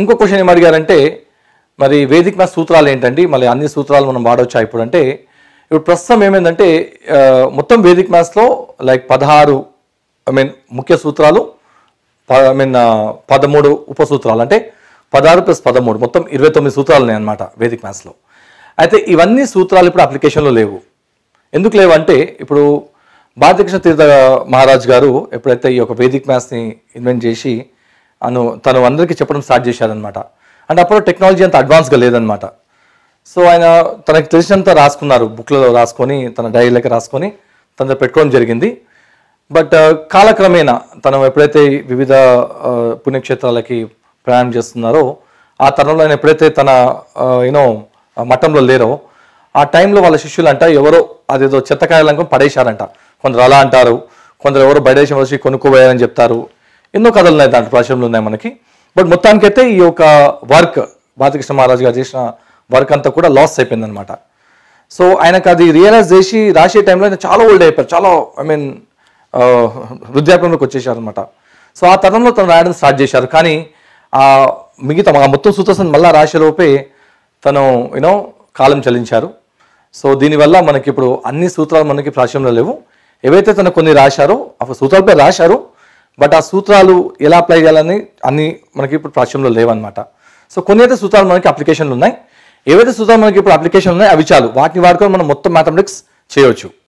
ఇంకో క్వశ్చన్ ఏం అడిగారంటే మరి వేదిక మ్యాథ్ సూత్రాలు ఏంటండి మళ్ళీ అన్ని సూత్రాలు మనం వాడవచ్చా ఇప్పుడు అంటే ఇప్పుడు ప్రస్తుతం ఏమైందంటే మొత్తం వేదిక్ మ్యాథ్స్లో లైక్ పదహారు ఐ మీన్ ముఖ్య సూత్రాలు ఐ మీన్ పదమూడు ఉపసూత్రాలు అంటే పదహారు ప్లస్ పదమూడు మొత్తం ఇరవై తొమ్మిది సూత్రాలు ఉన్నాయి అనమాట వేదిక్ మ్యాథ్స్లో అయితే ఇవన్నీ సూత్రాలు ఇప్పుడు అప్లికేషన్లో లేవు ఎందుకు లేవు అంటే ఇప్పుడు భారతకృష్ణ తీర్థ మహారాజ్ గారు ఎప్పుడైతే ఈ యొక్క వేదిక్ మ్యాథ్స్ని ఇన్వెంట్ చేసి అను తను అందరికీ చెప్పడం స్టార్ట్ చేశాడనమాట అంటే అప్పుడు టెక్నాలజీ అంత అడ్వాన్స్గా లేదనమాట సో ఆయన తనకు తెలిసినంత రాసుకున్నారు బుక్లలో రాసుకొని తన డైరీలకి రాసుకొని తనతో పెట్టుకోవడం జరిగింది బట్ uh, కాలక్రమేణా తను ఎప్పుడైతే వివిధ uh, పుణ్యక్షేత్రాలకి ప్రయాణం చేస్తున్నారో ఆ తరంలో ఆయన ఎప్పుడైతే తన యూనో uh, మఠంలో లేరో ఆ టైంలో వాళ్ళ శిష్యులంట ఎవరో అదేదో చెత్తకాయలంకం పడేశారంట కొందరు అలా అంటారు కొందరు ఎవరో బయట వచ్చి కొనుక్కోబోయారని చెప్తారు ఎన్నో కథలు ఉన్నాయి దాంట్లో ప్రాచుర్యంలో ఉన్నాయి మనకి బట్ మొత్తానికైతే ఈ యొక్క వర్క్ బాలకృష్ణ మహారాజు గారు చేసిన వర్క్ అంతా కూడా లాస్ అయిపోయిందనమాట సో ఆయనకు అది రియలైజ్ చేసి రాసే టైంలో ఆయన చాలా ఓల్డ్ అయిపోయారు చాలా ఐ మీన్ వృద్ధాప్యంలోకి వచ్చేసారనమాట సో ఆ తరంలో తను రాయడం స్టార్ట్ చేశారు కానీ ఆ మిగతా ఆ మొత్తం మళ్ళీ రాసే లోపే తను యూనో కాలం చలించారు సో దీనివల్ల మనకి ఇప్పుడు అన్ని సూత్రాలు మనకి ప్రాచుర్యంలో లేవు ఏవైతే తను కొన్ని రాశారో ఆ సూత్రాలపై రాశారో బట్ ఆ సూత్రాలు ఎలా అప్లై చేయాలని అన్ని మనకి ఇప్పుడు ప్రాచ్యంలో లేవన్నమాట సో కొన్ని అయితే సూత్రాలు మనకి అప్లికేషన్లు ఉన్నాయి ఏవైతే సూత్రాలు మనకి ఇప్పుడు అప్లికేషన్ ఉన్నాయో అవి చాలు వాటిని వాడుకొని మనం మొత్తం మ్యాథమెటిక్స్ చేయవచ్చు